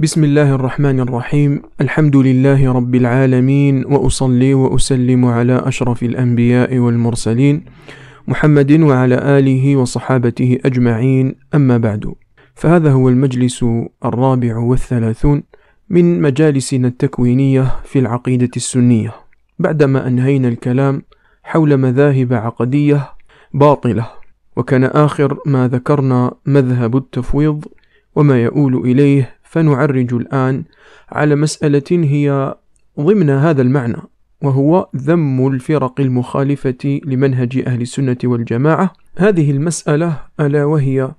بسم الله الرحمن الرحيم الحمد لله رب العالمين واصلي واسلم على اشرف الانبياء والمرسلين محمد وعلى اله وصحابته اجمعين اما بعد فهذا هو المجلس الرابع والثلاثون من مجالسنا التكوينيه في العقيده السنيه بعدما انهينا الكلام حول مذاهب عقديه باطله وكان اخر ما ذكرنا مذهب التفويض وما يؤول اليه فنعرج الآن على مسألة هي ضمن هذا المعنى وهو ذم الفرق المخالفة لمنهج أهل السنة والجماعة هذه المسألة ألا وهي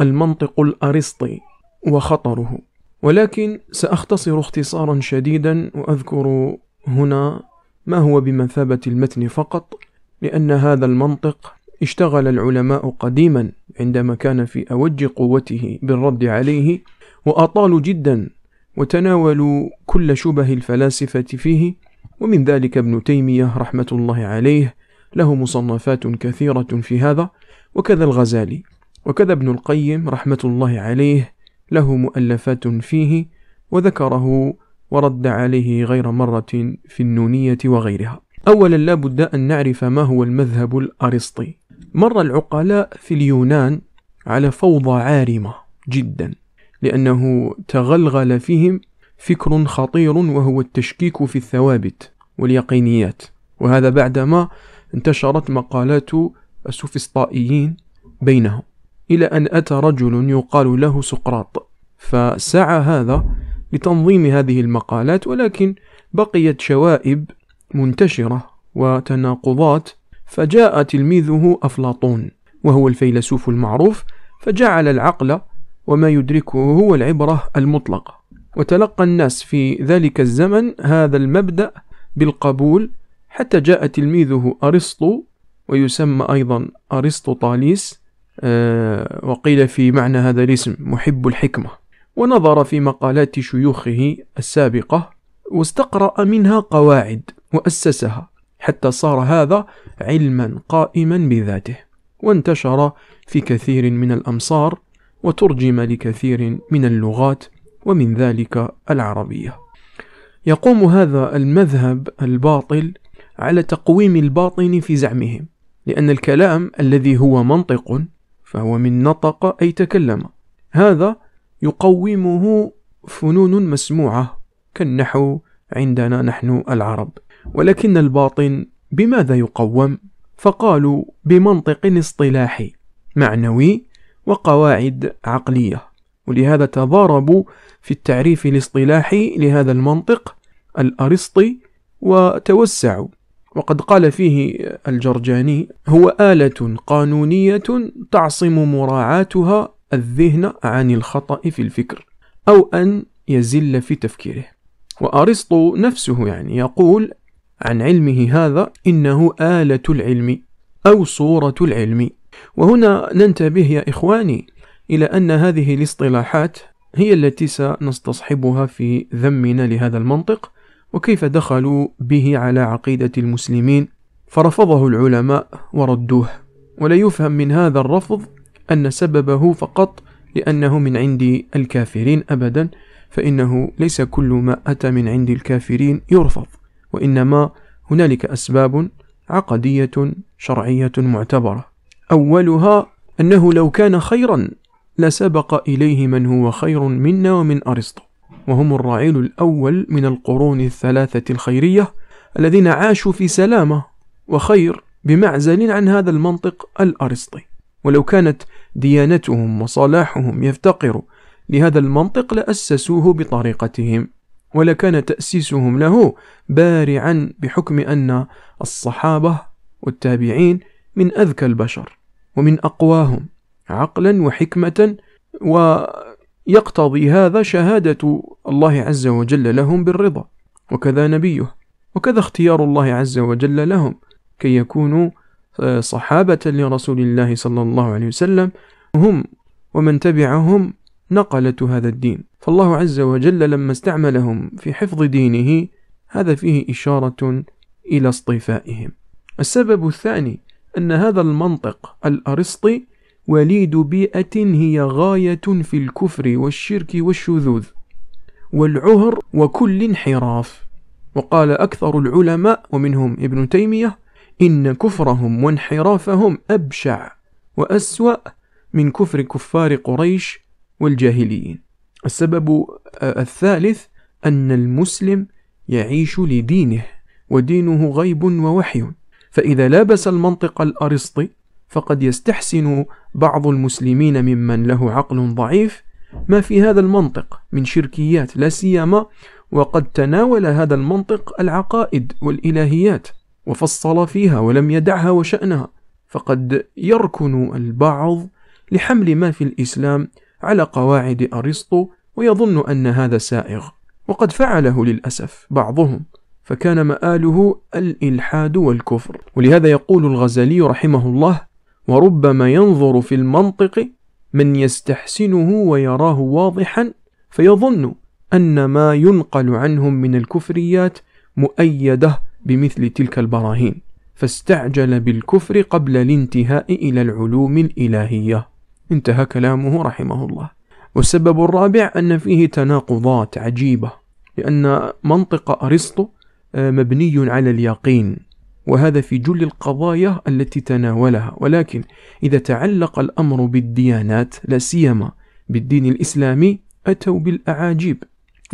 المنطق الأرسطي وخطره ولكن سأختصر اختصارا شديدا وأذكر هنا ما هو بمثابة المتن فقط لأن هذا المنطق اشتغل العلماء قديما عندما كان في أوج قوته بالرد عليه وأطالوا جدا وتناولوا كل شبه الفلاسفة فيه ومن ذلك ابن تيمية رحمة الله عليه له مصنفات كثيرة في هذا وكذا الغزالي وكذا ابن القيم رحمة الله عليه له مؤلفات فيه وذكره ورد عليه غير مرة في النونية وغيرها أولا لا بد أن نعرف ما هو المذهب الأرسطي مر العقلاء في اليونان على فوضى عارمة جدا لأنه تغلغل فيهم فكر خطير وهو التشكيك في الثوابت واليقينيات وهذا بعدما انتشرت مقالات السوفسطائيين بينهم إلى أن أتى رجل يقال له سقراط فسعى هذا لتنظيم هذه المقالات ولكن بقيت شوائب منتشرة وتناقضات فجاء تلميذه أفلاطون وهو الفيلسوف المعروف فجعل العقل وما يدركه هو العبرة المطلقة وتلقى الناس في ذلك الزمن هذا المبدأ بالقبول حتى جاء تلميذه أرسطو ويسمى أيضا أرسطو طاليس آه، وقيل في معنى هذا الاسم محب الحكمة ونظر في مقالات شيوخه السابقة واستقرأ منها قواعد وأسسها حتى صار هذا علما قائما بذاته وانتشر في كثير من الأمصار وترجم لكثير من اللغات ومن ذلك العربية. يقوم هذا المذهب الباطل على تقويم الباطن في زعمهم، لأن الكلام الذي هو منطق فهو من نطق أي تكلم، هذا يقومه فنون مسموعة كالنحو عندنا نحن العرب، ولكن الباطن بماذا يقوم؟ فقالوا بمنطق اصطلاحي معنوي وقواعد عقلية ولهذا تضاربوا في التعريف الاصطلاحي لهذا المنطق الأرسطي وتوسعوا وقد قال فيه الجرجاني هو آلة قانونية تعصم مراعاتها الذهن عن الخطأ في الفكر أو أن يزل في تفكيره وأرسطو نفسه يعني يقول عن علمه هذا إنه آلة العلم أو صورة العلم وهنا ننتبه يا إخواني إلى أن هذه الاصطلاحات هي التي سنستصحبها في ذمنا لهذا المنطق وكيف دخلوا به على عقيدة المسلمين فرفضه العلماء وردوه ولا يفهم من هذا الرفض أن سببه فقط لأنه من عند الكافرين أبدا فإنه ليس كل ما أتى من عند الكافرين يرفض وإنما هنالك أسباب عقدية شرعية معتبرة أولها أنه لو كان خيرا لسبق إليه من هو خير منا ومن أرسطو وهم الرعيل الأول من القرون الثلاثة الخيرية الذين عاشوا في سلامة وخير بمعزل عن هذا المنطق الأرسطي ولو كانت ديانتهم وصلاحهم يفتقر لهذا المنطق لأسسوه بطريقتهم ولكان تأسيسهم له بارعا بحكم أن الصحابة والتابعين من أذكى البشر ومن أقواهم عقلا وحكمة ويقتضي هذا شهادة الله عز وجل لهم بالرضا وكذا نبيه وكذا اختيار الله عز وجل لهم كي يكونوا آه، صحابة لرسول الله صلى الله عليه وسلم هم ومن تبعهم نقلة هذا الدين فالله عز وجل لما استعملهم في حفظ دينه هذا فيه إشارة إلى اصطفائهم السبب الثاني أن هذا المنطق الأرسطي وليد بيئة هي غاية في الكفر والشرك والشذوذ والعهر وكل انحراف وقال أكثر العلماء ومنهم ابن تيمية إن كفرهم وانحرافهم أبشع وأسوأ من كفر كفار قريش والجاهليين السبب آه، الثالث أن المسلم يعيش لدينه ودينه غيب ووحي فإذا لابس المنطق الأرسطي فقد يستحسن بعض المسلمين ممن له عقل ضعيف ما في هذا المنطق من شركيات لا سيما وقد تناول هذا المنطق العقائد والإلهيات وفصل فيها ولم يدعها وشأنها فقد يركن البعض لحمل ما في الإسلام على قواعد أرسطو ويظن أن هذا سائغ وقد فعله للأسف بعضهم فكان مآله الإلحاد والكفر ولهذا يقول الغزالي رحمه الله وربما ينظر في المنطق من يستحسنه ويراه واضحا فيظن أن ما ينقل عنهم من الكفريات مؤيده بمثل تلك البراهين فاستعجل بالكفر قبل الانتهاء إلى العلوم الإلهية انتهى كلامه رحمه الله والسبب الرابع أن فيه تناقضات عجيبة لأن منطق أرسطو آه، مبني على اليقين وهذا في جل القضايا التي تناولها ولكن إذا تعلق الأمر بالديانات لا سيما بالدين الإسلامي أتوا بالأعاجيب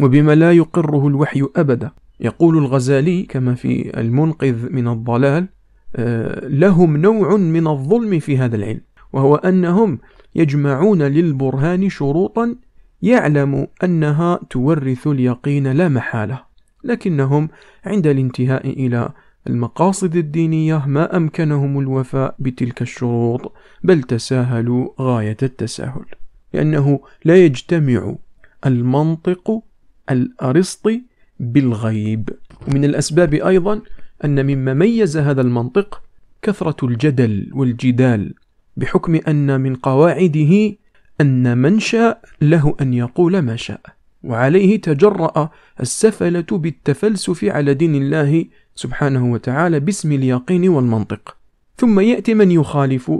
وبما لا يقره الوحي أبدا يقول الغزالي كما في المنقذ من الضلال آه، لهم نوع من الظلم في هذا العلم وهو أنهم يجمعون للبرهان شروطا يعلم أنها تورث اليقين لا محالة لكنهم عند الانتهاء إلى المقاصد الدينية ما أمكنهم الوفاء بتلك الشروط بل تساهلوا غاية التساهل لأنه لا يجتمع المنطق الأرسطي بالغيب ومن الأسباب أيضا أن مما ميز هذا المنطق كثرة الجدل والجدال بحكم أن من قواعده أن من شاء له أن يقول ما شاء وعليه تجرأ السفلة بالتفلسف على دين الله سبحانه وتعالى باسم اليقين والمنطق ثم يأتي من يخالف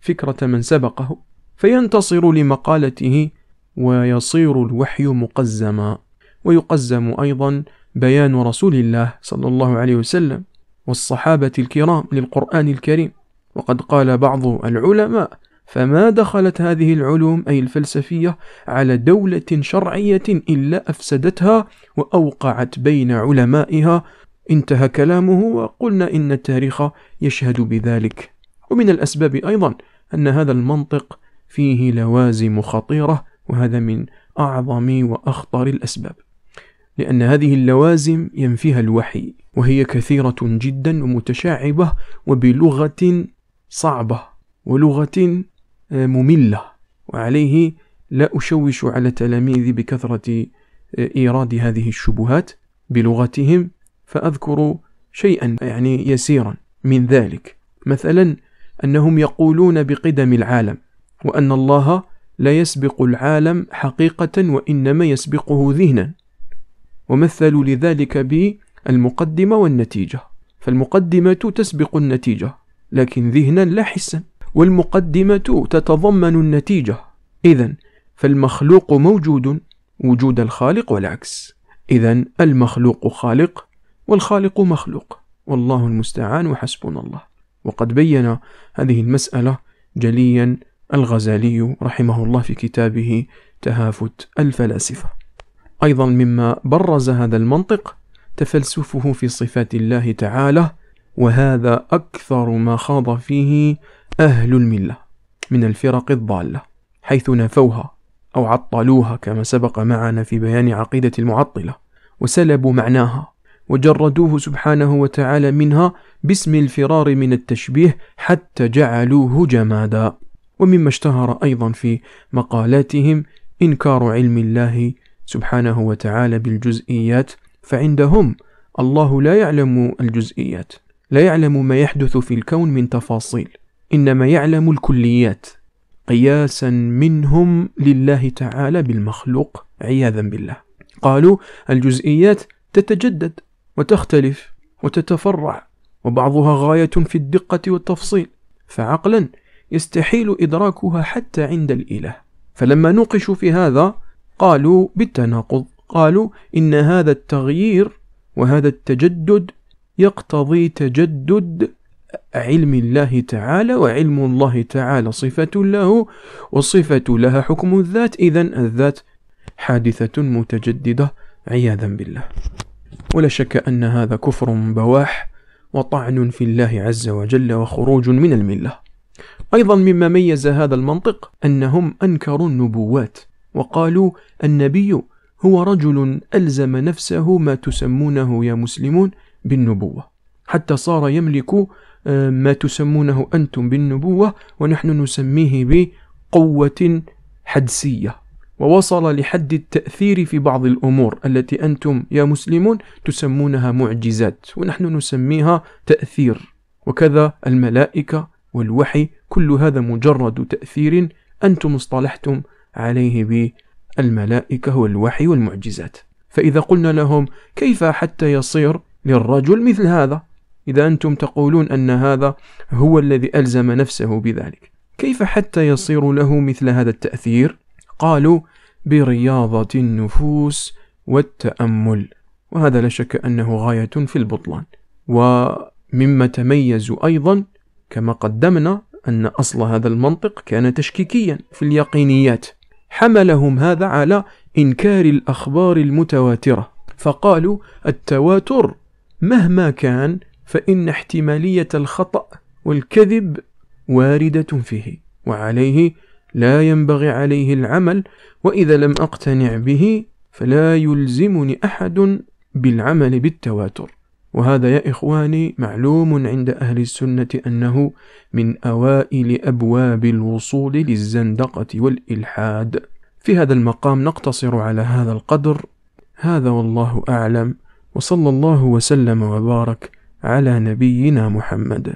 فكرة من سبقه فينتصر لمقالته ويصير الوحي مقزما ويقزم أيضا بيان رسول الله صلى الله عليه وسلم والصحابة الكرام للقرآن الكريم وقد قال بعض العلماء فما دخلت هذه العلوم أي الفلسفية على دولة شرعية إلا أفسدتها وأوقعت بين علمائها انتهى كلامه وقلنا إن التاريخ يشهد بذلك ومن الأسباب أيضا أن هذا المنطق فيه لوازم خطيرة وهذا من أعظم وأخطر الأسباب لأن هذه اللوازم ينفيها الوحي وهي كثيرة جدا ومتشعبة وبلغة صعبة ولغة مملة وعليه لا أشوش على تلاميذي بكثرة آه، إيراد هذه الشبهات بلغتهم فأذكر شيئا يعني يسيرا من ذلك مثلا أنهم يقولون بقدم العالم وأن الله لا يسبق العالم حقيقة وإنما يسبقه ذهنا ومثلوا لذلك بالمقدمة والنتيجة فالمقدمة تسبق النتيجة لكن ذهنا لا حسا والمقدمة تتضمن النتيجة إذا فالمخلوق موجود وجود الخالق والعكس إذا المخلوق خالق والخالق مخلوق والله المستعان وحسبنا الله وقد بين هذه المسألة جليا الغزالي رحمه الله في كتابه تهافت الفلاسفة أيضا مما برز هذا المنطق تفلسفه في صفات الله تعالى وهذا أكثر ما خاض فيه أهل الملة من الفرق الضالة حيث نافوها أو عطلوها كما سبق معنا في بيان عقيدة المعطلة وسلبوا معناها وجردوه سبحانه وتعالى منها باسم الفرار من التشبيه حتى جعلوه جمادا ومما اشتهر أيضا في مقالاتهم إنكار علم الله سبحانه وتعالى بالجزئيات فعندهم الله لا يعلم الجزئيات لا يعلم ما يحدث في الكون من تفاصيل إنما يعلم الكليات قياسا منهم لله تعالى بالمخلوق عياذا بالله قالوا الجزئيات تتجدد وتختلف وتتفرع وبعضها غاية في الدقة والتفصيل فعقلا يستحيل إدراكها حتى عند الإله فلما نوقش في هذا قالوا بالتناقض قالوا إن هذا التغيير وهذا التجدد يقتضي تجدد علم الله تعالى وعلم الله تعالى صفة له وصفة لها حكم الذات إذا الذات حادثة متجددة عياذا بالله ولا شك أن هذا كفر بواح وطعن في الله عز وجل وخروج من الملة أيضا مما ميز هذا المنطق أنهم أنكروا النبوات وقالوا النبي هو رجل ألزم نفسه ما تسمونه يا مسلمون بالنبوة حتى صار يملك آه، ما تسمونه أنتم بالنبوة ونحن نسميه بقوة حدسية ووصل لحد التأثير في بعض الأمور التي أنتم يا مسلمون تسمونها معجزات ونحن نسميها تأثير وكذا الملائكة والوحي كل هذا مجرد تأثير أنتم اصطلحتم عليه بالملائكة والوحي والمعجزات فإذا قلنا لهم كيف حتى يصير للرجل مثل هذا إذا أنتم تقولون أن هذا هو الذي ألزم نفسه بذلك كيف حتى يصير له مثل هذا التأثير؟ قالوا برياضة النفوس والتأمل وهذا لا شك أنه غاية في البطلان ومما تميزوا أيضا كما قدمنا أن أصل هذا المنطق كان تشكيكيا في اليقينيات حملهم هذا على إنكار الأخبار المتواترة فقالوا التواتر مهما كان فإن احتمالية الخطأ والكذب واردة فيه وعليه لا ينبغي عليه العمل وإذا لم أقتنع به فلا يلزمني أحد بالعمل بالتواتر وهذا يا إخواني معلوم عند أهل السنة أنه من أوائل أبواب الوصول للزندقة والإلحاد في هذا المقام نقتصر على هذا القدر هذا والله أعلم وصلى الله وسلم وبارك على نبينا محمد